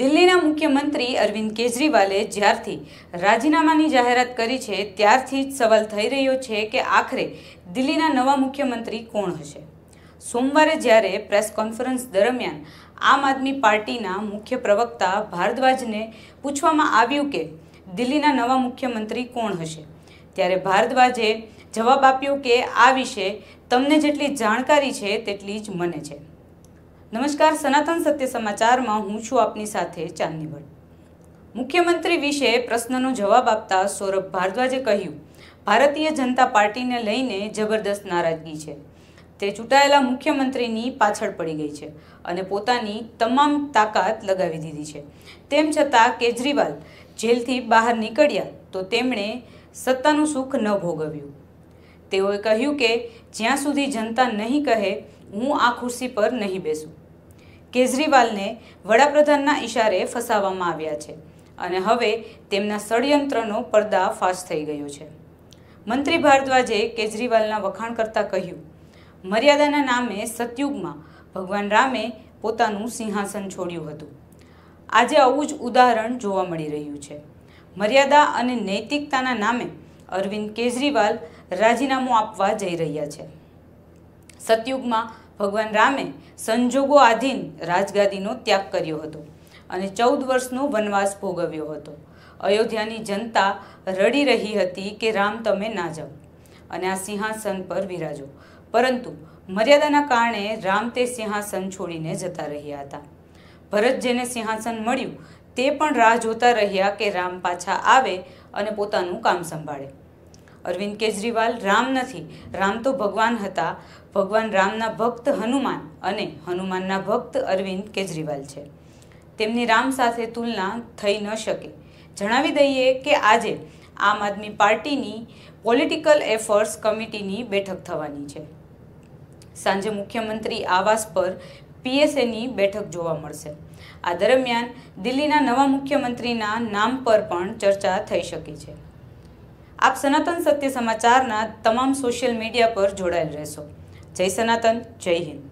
દિલ્હીના મુખ્યમંત્રી અરવિંદ કેજરીવાલે જ્યારથી રાજીનામાની જાહેરાત કરી છે ત્યારથી જ સવાલ થઈ રહ્યો છે કે આખરે દિલ્હીના નવા મુખ્યમંત્રી કોણ હશે સોમવારે જ્યારે પ્રેસ કોન્ફરન્સ દરમિયાન આમ આદમી પાર્ટીના મુખ્ય પ્રવક્તા ભારદ્વાજને પૂછવામાં આવ્યું કે દિલ્હીના નવા મુખ્યમંત્રી કોણ હશે ત્યારે ભારદ્વાજે જવાબ આપ્યો કે આ વિશે તમને જેટલી જાણકારી છે તેટલી જ મને છે નમસ્કાર સનાતન સત્ય સમાચારમાં હું છું આપની સાથે ચાંદની ભટ્ટ મુખ્યમંત્રી વિશે પ્રશ્નનો જવાબ આપતા સૌરભ ભારદ્વાજે કહ્યું ભારતીય જનતા પાર્ટીને લઈને જબરદસ્ત નારાજગી છે તે ચૂંટાયેલા મુખ્યમંત્રીની પાછળ પડી ગઈ છે અને પોતાની તમામ તાકાત લગાવી દીધી છે તેમ છતાં કેજરીવાલ જેલથી બહાર નીકળ્યા તો તેમણે સત્તાનું સુખ ન ભોગવ્યું તેઓએ કહ્યું કે જ્યાં સુધી જનતા નહીં કહે હું આ ખુરશી પર નહીં બેસું કેજરીવાલને વડાપ્રધાનના ઇશારે ફસાવવામાં આવ્યા છે અને હવે તેમના ષડયંત્રનો ફાશ થઈ ગયો છે મંત્રી ભારદ્વાજે કેજરીવાલના વખાણ કરતાં કહ્યું મર્યાદાના નામે સતયુગમાં ભગવાન રામે પોતાનું સિંહાસન છોડ્યું હતું આજે આવું જ ઉદાહરણ જોવા મળી રહ્યું છે મર્યાદા અને નૈતિકતાના નામે અરવિંદ કેજરીવાલ રાજીનામું આપવા જઈ રહ્યા છે સતયુગમાં ભગવાન રામે સંજોગો આધીન રાજગાદીનો ત્યાગ કર્યો હતો અને ચૌદ વર્ષનો વનવાસ ભોગવ્યો હતો અયોધ્યાની જનતા રડી રહી હતી કે રામ તમે ના જાઓ અને આ સિંહાસન પર વિરાજો પરંતુ મર્યાદાના કારણે રામ તે સિંહાસન છોડીને જતા રહ્યા હતા ભરત જેને સિંહાસન મળ્યું તે પણ રાહ જોતા રહ્યા કે રામ પાછા આવે અને પોતાનું કામ સંભાળે અરવિંદ કેજરીવાલ રામ નથી રામ તો ભગવાન હતા ભગવાન રામના ભક્ત હનુમાન અને હનુમાનના ભક્ત અરવિંદ કેજરીવાલ છે તેમની રામ સાથે તુલના થઈ ન શકે જણાવી દઈએ કે આજે આમ આદમી પાર્ટીની પોલિટિકલ એફર્ટ્સ કમિટીની બેઠક થવાની છે સાંજે મુખ્યમંત્રી આવાસ પર પીએસએની બેઠક જોવા મળશે આ દરમિયાન દિલ્હીના નવા મુખ્યમંત્રીના નામ પર પણ ચર્ચા થઈ શકે છે આપ સનાતન સત્ય સમાચારના તમામ સોશિયલ મીડિયા પર જોડાયેલ રહેશો જય સનાતન જય હિન્દ